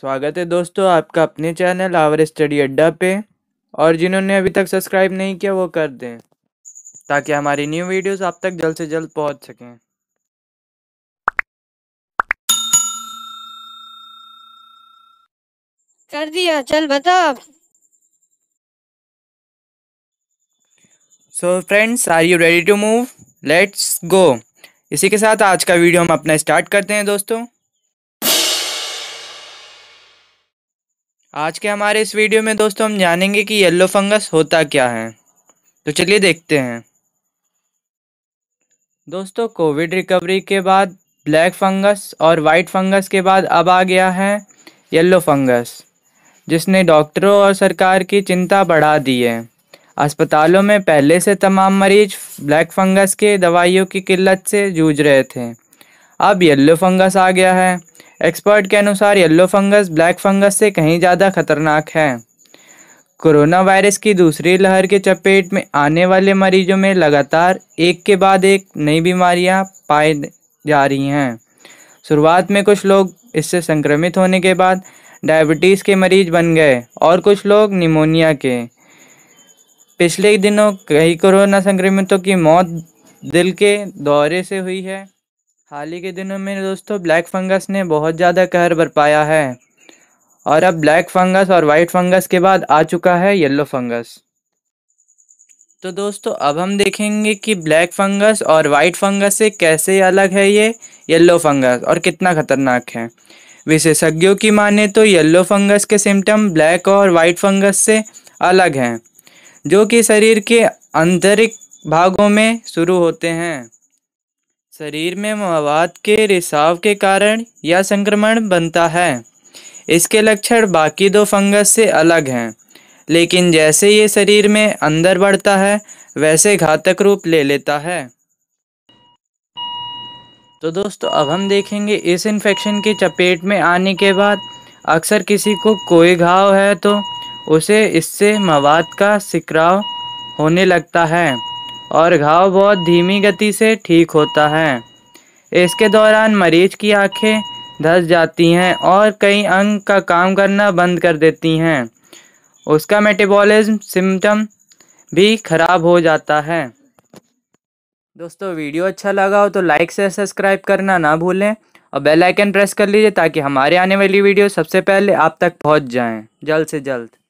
स्वागत है दोस्तों आपका अपने चैनल आवर स्टडी अड्डा पे और जिन्होंने अभी तक सब्सक्राइब नहीं किया वो कर दें ताकि हमारी न्यू वीडियोस आप तक जल्द से जल्द पहुंच सकें कर दिया चल बताओ so friends are you ready to move let's go इसी के साथ आज का वीडियो हम अपना स्टार्ट करते हैं दोस्तों आज के हमारे इस वीडियो में दोस्तों हम जानेंगे कि येलो फंगस होता क्या है तो चलिए देखते हैं दोस्तों कोविड रिकवरी के बाद ब्लैक फंगस और वाइट फंगस के बाद अब आ गया है येलो फंगस जिसने डॉक्टरों और सरकार की चिंता बढ़ा दी है अस्पतालों में पहले से तमाम मरीज ब्लैक फंगस के दवाइयों की किल्लत से जूझ रहे थे अब येलो फंगस आ गया है एक्सपर्ट के अनुसार येल्लो फंगस ब्लैक फंगस से कहीं ज़्यादा खतरनाक है कोरोना वायरस की दूसरी लहर के चपेट में आने वाले मरीजों में लगातार एक के बाद एक नई बीमारियां पाए जा रही हैं शुरुआत में कुछ लोग इससे संक्रमित होने के बाद डायबिटीज़ के मरीज बन गए और कुछ लोग निमोनिया के पिछले दिनों कई कोरोना संक्रमितों की मौत दिल के दौरे से हुई है हाल ही के दिनों में दोस्तों ब्लैक फंगस ने बहुत ज़्यादा कहर बरपाया है और अब ब्लैक फंगस और वाइट फंगस के बाद आ चुका है येलो फंगस तो दोस्तों अब हम देखेंगे कि ब्लैक फंगस और वाइट फंगस से कैसे अलग है ये येलो फंगस और कितना खतरनाक है विशेषज्ञों की माने तो येलो फंगस के सिम्टम ब्लैक और वाइट फंगस से अलग हैं जो कि शरीर के आंतरिक भागों में शुरू होते हैं शरीर में मवाद के रिसाव के कारण यह संक्रमण बनता है इसके लक्षण बाकी दो फंगस से अलग हैं लेकिन जैसे ये शरीर में अंदर बढ़ता है वैसे घातक रूप ले लेता है तो दोस्तों अब हम देखेंगे इस इन्फेक्शन की चपेट में आने के बाद अक्सर किसी को कोई घाव है तो उसे इससे मवाद का सिकराव होने लगता है और घाव बहुत धीमी गति से ठीक होता है इसके दौरान मरीज की आंखें धस जाती हैं और कई अंग का काम करना बंद कर देती हैं उसका मेटाबॉलिज्म सिम्टम भी खराब हो जाता है दोस्तों वीडियो अच्छा लगा हो तो लाइक से सब्सक्राइब करना ना भूलें और बेल आइकन प्रेस कर लीजिए ताकि हमारे आने वाली वीडियो सबसे पहले आप तक पहुंच जाएं जल्द से जल्द